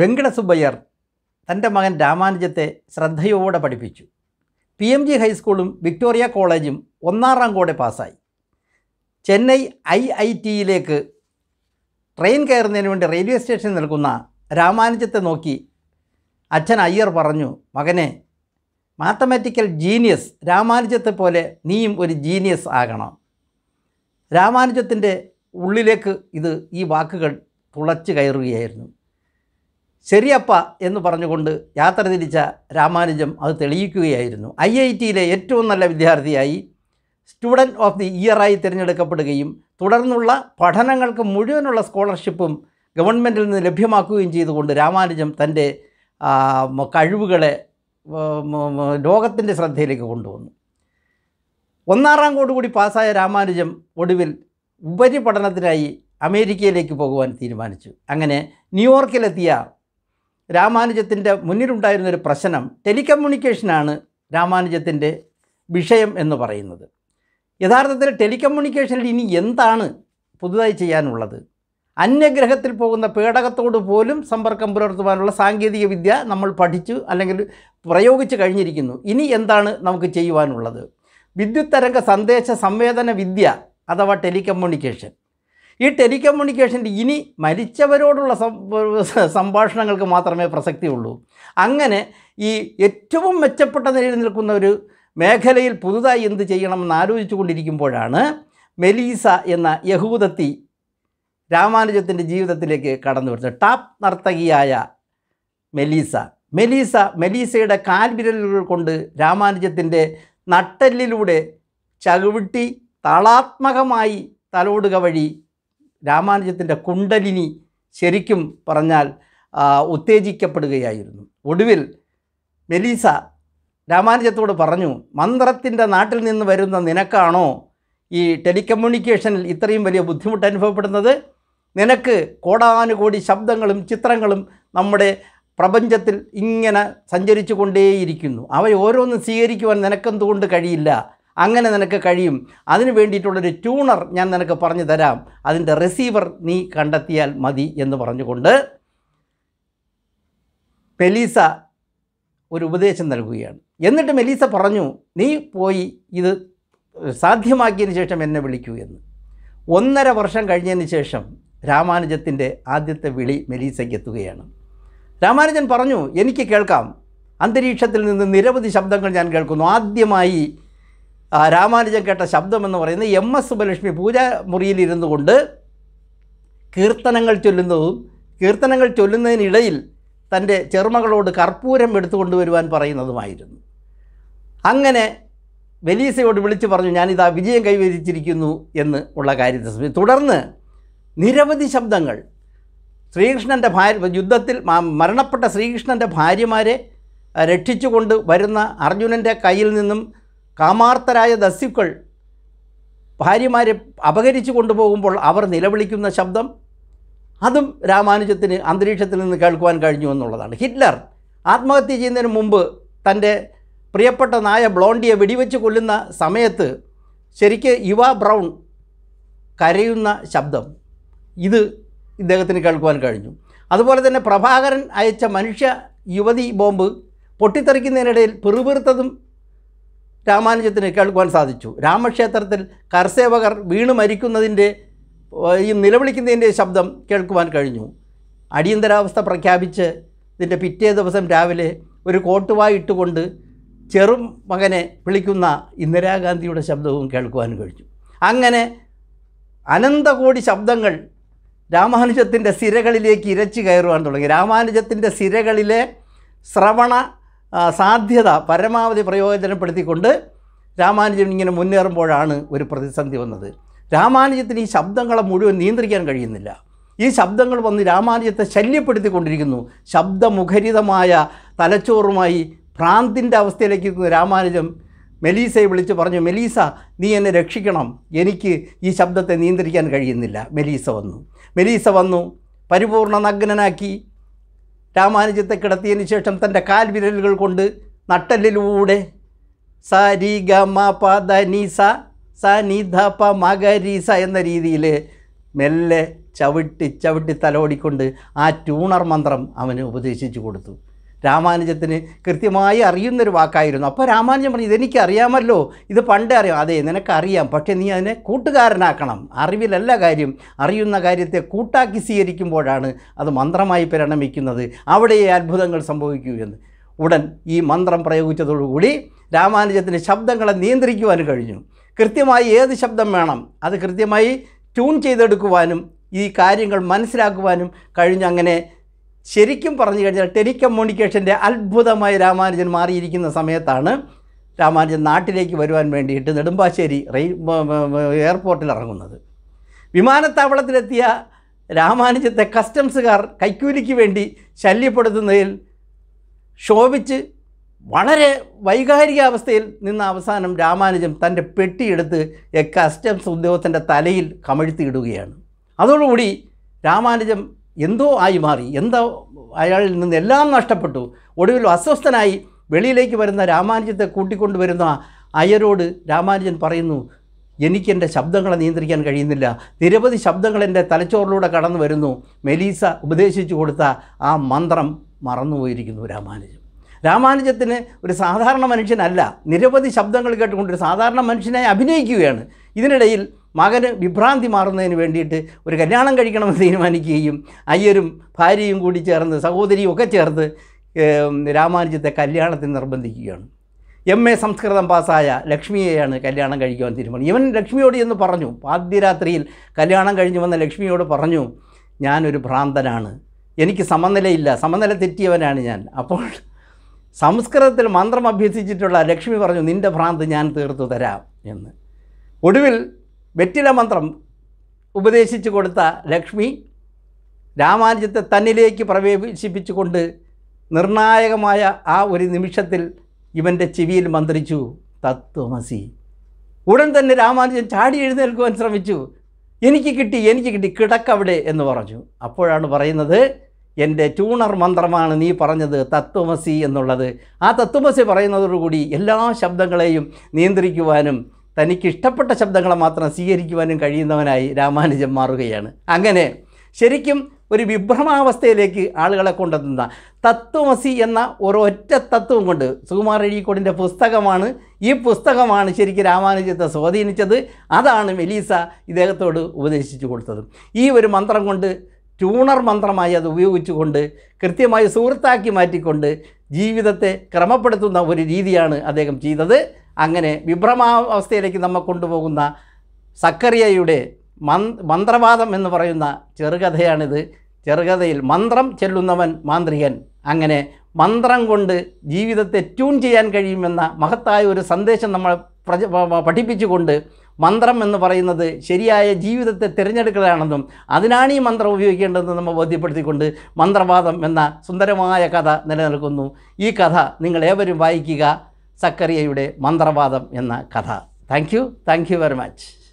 വെങ്കടസുബയ്യർ തൻ്റെ മകൻ രാമാനുജത്തെ ശ്രദ്ധയോടെ പഠിപ്പിച്ചു പി എം ജി ഹൈസ്കൂളും വിക്ടോറിയ കോളേജും ഒന്നാം റാങ്കോടെ പാസ്സായി ചെന്നൈ ഐ ഐ ടിയിലേക്ക് ട്രെയിൻ കയറുന്നതിന് വേണ്ടി റെയിൽവേ സ്റ്റേഷനിൽ നിൽക്കുന്ന രാമാനുജത്തെ നോക്കി അച്ഛൻ അയ്യർ പറഞ്ഞു മകനെ മാത്തമാറ്റിക്കൽ ജീനിയസ് രാമാനുജത്തെ പോലെ നീയും ഒരു ജീനിയസ് ആകണം രാമാനുജത്തിൻ്റെ ഉള്ളിലേക്ക് ഇത് ഈ വാക്കുകൾ തുളച്ചു കയറുകയായിരുന്നു ശരിയപ്പ എന്ന് പറഞ്ഞുകൊണ്ട് യാത്ര തിരിച്ച രാമാനുജം അത് തെളിയിക്കുകയായിരുന്നു ഐ ഐ ടിയിലെ ഏറ്റവും നല്ല വിദ്യാർത്ഥിയായി സ്റ്റുഡൻറ്റ് ഓഫ് ദി ഇയറായി തിരഞ്ഞെടുക്കപ്പെടുകയും തുടർന്നുള്ള പഠനങ്ങൾക്ക് മുഴുവനുള്ള സ്കോളർഷിപ്പും ഗവൺമെൻറ്റിൽ നിന്ന് ലഭ്യമാക്കുകയും ചെയ്തുകൊണ്ട് രാമാനുജം തൻ്റെ കഴിവുകളെ ലോകത്തിൻ്റെ ശ്രദ്ധയിലേക്ക് കൊണ്ടുവന്നു ഒന്നാം റാങ്കോട് കൂടി പാസ്സായ രാമാനുജം ഒടുവിൽ ഉപരിപഠനത്തിനായി അമേരിക്കയിലേക്ക് പോകുവാൻ തീരുമാനിച്ചു അങ്ങനെ ന്യൂയോർക്കിലെത്തിയ രാമാനുജത്തിൻ്റെ മുന്നിലുണ്ടായിരുന്നൊരു പ്രശ്നം ടെലികമ്മ്യൂണിക്കേഷനാണ് രാമാനുജത്തിൻ്റെ വിഷയം എന്ന് പറയുന്നത് യഥാർത്ഥത്തിൽ ടെലികമ്മ്യൂണിക്കേഷനിൽ ഇനി എന്താണ് പുതുതായി ചെയ്യാനുള്ളത് അന്യഗ്രഹത്തിൽ പോകുന്ന പേടകത്തോട് പോലും സമ്പർക്കം പുലർത്തുവാനുള്ള സാങ്കേതിക വിദ്യ നമ്മൾ പഠിച്ചു അല്ലെങ്കിൽ പ്രയോഗിച്ചു കഴിഞ്ഞിരിക്കുന്നു ഇനി എന്താണ് നമുക്ക് ചെയ്യുവാനുള്ളത് വിദ്യുത്തരംഗ സന്ദേശ സംവേദന വിദ്യ അഥവാ ടെലികമ്മ്യൂണിക്കേഷൻ ഈ ടെലികമ്മ്യൂണിക്കേഷൻ്റെ ഇനി മരിച്ചവരോടുള്ള സംഭാഷണങ്ങൾക്ക് മാത്രമേ പ്രസക്തിയുള്ളൂ അങ്ങനെ ഈ ഏറ്റവും മെച്ചപ്പെട്ട നിലയിൽ നിൽക്കുന്ന ഒരു മേഖലയിൽ പുതുതായി എന്ത് ചെയ്യണമെന്ന് ആലോചിച്ചു കൊണ്ടിരിക്കുമ്പോഴാണ് മെലീസ എന്ന യഹൂദത്തി രാമാനുജത്തിൻ്റെ ജീവിതത്തിലേക്ക് കടന്നു വരുന്നത് ടാപ്പ് നർത്തകിയായ മെലീസ മെലീസ മെലീസയുടെ കാൽവിരലുകൾ കൊണ്ട് രാമാനുജത്തിൻ്റെ നട്ടെല്ലിലൂടെ ചകുവിട്ടി താളാത്മകമായി തലോടുക വഴി രാമാനുജത്തിൻ്റെ കുണ്ടലിനി ശരിക്കും പറഞ്ഞാൽ ഉത്തേജിക്കപ്പെടുകയായിരുന്നു ഒടുവിൽ മെലീസ രാമാനുജത്തോട് പറഞ്ഞു മന്ത്രത്തിൻ്റെ നാട്ടിൽ നിന്ന് വരുന്ന നിനക്കാണോ ഈ ടെലികമ്മ്യൂണിക്കേഷനിൽ ഇത്രയും വലിയ ബുദ്ധിമുട്ട് അനുഭവപ്പെടുന്നത് നിനക്ക് കോടാനുകോടി ശബ്ദങ്ങളും ചിത്രങ്ങളും നമ്മുടെ പ്രപഞ്ചത്തിൽ ഇങ്ങനെ സഞ്ചരിച്ചു കൊണ്ടേയിരിക്കുന്നു അവയോരോന്നും സ്വീകരിക്കുവാൻ നിനക്കെന്തുകൊണ്ട് കഴിയില്ല അങ്ങനെ നിനക്ക് കഴിയും അതിന് വേണ്ടിയിട്ടുള്ളൊരു ട്യൂണർ ഞാൻ നിനക്ക് പറഞ്ഞു തരാം അതിൻ്റെ റിസീവർ നീ കണ്ടെത്തിയാൽ മതി എന്ന് പറഞ്ഞുകൊണ്ട് പെലീസ ഒരു ഉപദേശം നൽകുകയാണ് എന്നിട്ട് മെലീസ പറഞ്ഞു നീ പോയി ഇത് സാധ്യമാക്കിയതിന് ശേഷം എന്നെ വിളിക്കൂ എന്ന് ഒന്നര വർഷം കഴിഞ്ഞതിന് ശേഷം രാമാനുജത്തിൻ്റെ ആദ്യത്തെ വിളി മെലീസയ്ക്ക് എത്തുകയാണ് രാമാനുജൻ പറഞ്ഞു എനിക്ക് കേൾക്കാം അന്തരീക്ഷത്തിൽ നിന്ന് നിരവധി ശബ്ദങ്ങൾ ഞാൻ കേൾക്കുന്നു ആദ്യമായി രാമാനുജം കേട്ട ശബ്ദമെന്ന് പറയുന്നത് എം എസ് സുബലക്ഷ്മി പൂജ മുറിയിലിരുന്നു കൊണ്ട് കീർത്തനങ്ങൾ ചൊല്ലുന്നതും കീർത്തനങ്ങൾ ചൊല്ലുന്നതിനിടയിൽ തൻ്റെ ചെറുമകളോട് കർപ്പൂരം എടുത്തു കൊണ്ടുവരുവാൻ പറയുന്നതുമായിരുന്നു അങ്ങനെ വെലീസയോട് വിളിച്ചു പറഞ്ഞു ഞാനിതാ വിജയം കൈവരിച്ചിരിക്കുന്നു എന്ന് ഉള്ള കാര്യത്തെ തുടർന്ന് നിരവധി ശബ്ദങ്ങൾ ശ്രീകൃഷ്ണൻ്റെ ഭാര്യ യുദ്ധത്തിൽ മരണപ്പെട്ട ശ്രീകൃഷ്ണൻ്റെ ഭാര്യമാരെ രക്ഷിച്ചുകൊണ്ട് വരുന്ന അർജുനൻ്റെ കയ്യിൽ നിന്നും കാമാർത്തരായ ദസ്യുക്കൾ ഭാര്യമാരെ അപഹരിച്ചു കൊണ്ടുപോകുമ്പോൾ അവർ നിലവിളിക്കുന്ന ശബ്ദം അതും രാമാനുജത്തിന് അന്തരീക്ഷത്തിൽ നിന്ന് കേൾക്കുവാൻ കഴിഞ്ഞു എന്നുള്ളതാണ് ഹിറ്റ്ലർ ആത്മഹത്യ ചെയ്യുന്നതിന് മുമ്പ് തൻ്റെ പ്രിയപ്പെട്ട നായ ബ്ലോണ്ടിയെ വെടിവെച്ച് കൊല്ലുന്ന സമയത്ത് ശരിക്ക് യുവ ബ്രൗൺ കരയുന്ന ശബ്ദം ഇത് ഇദ്ദേഹത്തിന് കേൾക്കുവാൻ കഴിഞ്ഞു അതുപോലെ തന്നെ പ്രഭാകരൻ അയച്ച മനുഷ്യ യുവതി ബോംബ് പൊട്ടിത്തെറിക്കുന്നതിനിടയിൽ പിറുപിറുത്തതും രാമാനുജത്തിന് കേൾക്കുവാൻ സാധിച്ചു രാമക്ഷേത്രത്തിൽ കർസേവകർ വീണ് മരിക്കുന്നതിൻ്റെ ഈ നിലവിളിക്കുന്നതിൻ്റെ ശബ്ദം കേൾക്കുവാൻ കഴിഞ്ഞു അടിയന്തരാവസ്ഥ പ്രഖ്യാപിച്ച് ഇതിൻ്റെ പിറ്റേ ദിവസം രാവിലെ ഒരു കോട്ടുവായി ഇട്ടുകൊണ്ട് ചെറും മകനെ വിളിക്കുന്ന ഇന്ദിരാഗാന്ധിയുടെ ശബ്ദവും കേൾക്കുവാൻ കഴിഞ്ഞു അങ്ങനെ അനന്തകോടി ശബ്ദങ്ങൾ രാമാനുജത്തിൻ്റെ സിരകളിലേക്ക് ഇരച്ചു കയറുവാൻ തുടങ്ങി രാമാനുജത്തിൻ്റെ സിരകളിലെ ശ്രവണ സാധ്യത പരമാവധി പ്രയോജനപ്പെടുത്തിക്കൊണ്ട് രാമാനുജൻ ഇങ്ങനെ മുന്നേറുമ്പോഴാണ് ഒരു പ്രതിസന്ധി വന്നത് രാമാനുജത്തിന് ഈ ശബ്ദങ്ങളെ മുഴുവൻ നിയന്ത്രിക്കാൻ കഴിയുന്നില്ല ഈ ശബ്ദങ്ങൾ വന്ന് രാമാനുജത്തെ ശല്യപ്പെടുത്തിക്കൊണ്ടിരിക്കുന്നു ശബ്ദമുഖരിതമായ തലച്ചോറുമായി ഭ്രാന്തിൻ്റെ അവസ്ഥയിലേക്ക് എത്തുന്ന രാമാനുജം മെലീസയെ വിളിച്ച് പറഞ്ഞു മെലീസ നീ എന്നെ രക്ഷിക്കണം എനിക്ക് ഈ ശബ്ദത്തെ നിയന്ത്രിക്കാൻ കഴിയുന്നില്ല മെലീസ വന്നു മെലീസ വന്നു പരിപൂർണ നഗ്നനാക്കി രാമാനുജത്തെ കിടത്തിയതിന് ശേഷം തൻ്റെ കാൽവിരലുകൾ കൊണ്ട് നട്ടലിലൂടെ സ രി ഗ മ പ ദ നി സ സ നി ധ പ മ ഗ രി സ എന്ന രീതിയിൽ മെല്ലെ ചവിട്ടി ചവിട്ടി തലോടിക്കൊണ്ട് ആ ട്യൂണർ മന്ത്രം അവന് ഉപദേശിച്ചു കൊടുത്തു രാമാനുജത്തിന് കൃത്യമായി അറിയുന്നൊരു വാക്കായിരുന്നു അപ്പോൾ രാമാനുജം പറഞ്ഞു ഇതെനിക്ക് അറിയാമല്ലോ ഇത് പണ്ടേ അറിയാം അതെ നിനക്കറിയാം പക്ഷേ നീ അതിനെ കൂട്ടുകാരനാക്കണം അറിവിലല്ല കാര്യം അറിയുന്ന കാര്യത്തെ കൂട്ടാക്കി സ്വീകരിക്കുമ്പോഴാണ് അത് മന്ത്രമായി പരിണമിക്കുന്നത് അവിടെ അത്ഭുതങ്ങൾ സംഭവിക്കൂ എന്ന് ഉടൻ ഈ മന്ത്രം പ്രയോഗിച്ചതോടുകൂടി രാമാനുജത്തിന് ശബ്ദങ്ങളെ നിയന്ത്രിക്കുവാൻ കഴിഞ്ഞു കൃത്യമായി ഏത് ശബ്ദം വേണം അത് കൃത്യമായി ട്യൂൺ ചെയ്തെടുക്കുവാനും ഈ കാര്യങ്ങൾ മനസ്സിലാക്കുവാനും കഴിഞ്ഞങ്ങനെ ശരിക്കും പറഞ്ഞു കഴിഞ്ഞാൽ ടെലികമ്മ്യൂണിക്കേഷൻ്റെ അത്ഭുതമായി രാമാനുജൻ മാറിയിരിക്കുന്ന സമയത്താണ് രാമാനുജൻ നാട്ടിലേക്ക് വരുവാൻ വേണ്ടിയിട്ട് നെടുമ്പാശ്ശേരി റെയിൽ എയർപോർട്ടിൽ ഇറങ്ങുന്നത് വിമാനത്താവളത്തിലെത്തിയ രാമാനുജത്തെ കസ്റ്റംസുകാർ കൈക്കൂലിക്ക് വേണ്ടി ശല്യപ്പെടുത്തുന്നതിൽ ശോഭിച്ച് വളരെ വൈകാരിക അവസ്ഥയിൽ നിന്ന് അവസാനം രാമാനുജം തൻ്റെ പെട്ടിയെടുത്ത് കസ്റ്റംസ് ഉദ്യോഗസ്ഥൻ്റെ തലയിൽ കമഴ്ത്തിയിടുകയാണ് അതോടുകൂടി രാമാനുജം എന്തോ ആയി മാറി എന്തോ അയാളിൽ നിന്ന് എല്ലാം നഷ്ടപ്പെട്ടു ഒടുവിൽ അസ്വസ്ഥനായി വെളിയിലേക്ക് വരുന്ന രാമാനുജത്തെ കൂട്ടിക്കൊണ്ടുവരുന്ന അയരോട് രാമാനുജൻ പറയുന്നു എനിക്കെൻ്റെ ശബ്ദങ്ങളെ നിയന്ത്രിക്കാൻ കഴിയുന്നില്ല നിരവധി ശബ്ദങ്ങൾ എൻ്റെ തലച്ചോറിലൂടെ കടന്നു വരുന്നു മെലീസ ഉപദേശിച്ചു കൊടുത്ത ആ മന്ത്രം മറന്നുപോയിരിക്കുന്നു രാമാനുജം രാമാനുജത്തിന് ഒരു സാധാരണ മനുഷ്യനല്ല നിരവധി ശബ്ദങ്ങൾ കേട്ടുകൊണ്ട് ഒരു സാധാരണ മനുഷ്യനെ അഭിനയിക്കുകയാണ് ഇതിനിടയിൽ മകന് വിഭ്രാന്തി മാറുന്നതിന് വേണ്ടിയിട്ട് ഒരു കല്യാണം കഴിക്കണമെന്ന് തീരുമാനിക്കുകയും അയ്യരും ഭാര്യയും കൂടി ചേർന്ന് സഹോദരിയും ഒക്കെ ചേർന്ന് രാമാനുജത്തെ കല്യാണത്തിന് നിർബന്ധിക്കുകയാണ് എം എ സംസ്കൃതം പാസ്സായ ലക്ഷ്മിയെയാണ് കല്യാണം കഴിക്കുവാൻ തീരുമാനം ഇവൻ ലക്ഷ്മിയോട് എന്ന് പറഞ്ഞു ആദ്യരാത്രിയിൽ കല്യാണം കഴിഞ്ഞു വന്ന ലക്ഷ്മിയോട് പറഞ്ഞു ഞാനൊരു ഭ്രാന്തനാണ് എനിക്ക് സമനിലയില്ല സമനില തെറ്റിയവനാണ് ഞാൻ അപ്പോൾ സംസ്കൃതത്തിൽ മന്ത്രം അഭ്യസിച്ചിട്ടുള്ള ലക്ഷ്മി പറഞ്ഞു നിൻ്റെ ഭ്രാന്ത് ഞാൻ തീർത്തു തരാം എന്ന് ഒടുവിൽ വെറ്റില മന്ത്രം ഉപദേശിച്ചു കൊടുത്ത ലക്ഷ്മി രാമാനുജത്തെ തന്നിലേക്ക് പ്രവേശിപ്പിച്ചുകൊണ്ട് നിർണായകമായ ആ ഒരു നിമിഷത്തിൽ ഇവൻ്റെ ചെവിയിൽ മന്ത്രിച്ചു തത്വമസി ഉടൻ തന്നെ രാമാനുജൻ ചാടി എഴുന്നേൽക്കുവാൻ ശ്രമിച്ചു എനിക്ക് കിട്ടി എനിക്ക് കിട്ടി കിടക്കവിടെ എന്ന് പറഞ്ഞു അപ്പോഴാണ് പറയുന്നത് എൻ്റെ ട്യൂണർ മന്ത്രമാണ് നീ പറഞ്ഞത് തത്വമസി എന്നുള്ളത് ആ തത്വമസി പറയുന്നതോടുകൂടി എല്ലാ ശബ്ദങ്ങളെയും നിയന്ത്രിക്കുവാനും തനിക്ക് ഇഷ്ടപ്പെട്ട ശബ്ദങ്ങളെ മാത്രം സ്വീകരിക്കുവാനും കഴിയുന്നവനായി രാമാനുജൻ മാറുകയാണ് അങ്ങനെ ശരിക്കും ഒരു വിഭ്രമാവസ്ഥയിലേക്ക് ആളുകളെ കൊണ്ടെത്തുന്ന തത്വമസി എന്ന ഒരൊറ്റ തത്വം കൊണ്ട് സുകുമാർ അഴീക്കോടിൻ്റെ പുസ്തകമാണ് ഈ പുസ്തകമാണ് ശരിക്കും രാമാനുജത്തെ സ്വാധീനിച്ചത് അതാണ് മെലീസ ഇദ്ദേഹത്തോട് ഉപദേശിച്ചു കൊടുത്തത് ഈ ഒരു മന്ത്രം കൊണ്ട് ട്യൂണർ മന്ത്രമായി അത് ഉപയോഗിച്ചുകൊണ്ട് കൃത്യമായി സുഹൃത്താക്കി മാറ്റിക്കൊണ്ട് ജീവിതത്തെ ക്രമപ്പെടുത്തുന്ന ഒരു രീതിയാണ് അദ്ദേഹം ചെയ്തത് അങ്ങനെ വിഭ്രമാവസ്ഥയിലേക്ക് നമ്മെ കൊണ്ടുപോകുന്ന സക്കറിയയുടെ മന്ത്രവാദം എന്ന് പറയുന്ന ചെറുകഥയാണിത് ചെറുകഥയിൽ മന്ത്രം ചെല്ലുന്നവൻ മാന്ത്രികൻ അങ്ങനെ മന്ത്രം കൊണ്ട് ജീവിതത്തെ ട്യൂൺ ചെയ്യാൻ കഴിയുമെന്ന മഹത്തായ ഒരു സന്ദേശം നമ്മൾ പ്രജ പഠിപ്പിച്ചുകൊണ്ട് മന്ത്രം എന്ന് പറയുന്നത് ശരിയായ ജീവിതത്തെ തിരഞ്ഞെടുക്കലാണെന്നും അതിനാണ് ഈ മന്ത്രം ഉപയോഗിക്കേണ്ടതെന്ന് നമ്മൾ ബോധ്യപ്പെടുത്തിക്കൊണ്ട് മന്ത്രവാദം എന്ന സുന്ദരമായ കഥ നിലനിൽക്കുന്നു ഈ കഥ നിങ്ങൾ ഏവരും വായിക്കുക സക്കറിയയുടെ മന്ത്രവാദം എന്ന കഥ thank you thank you very much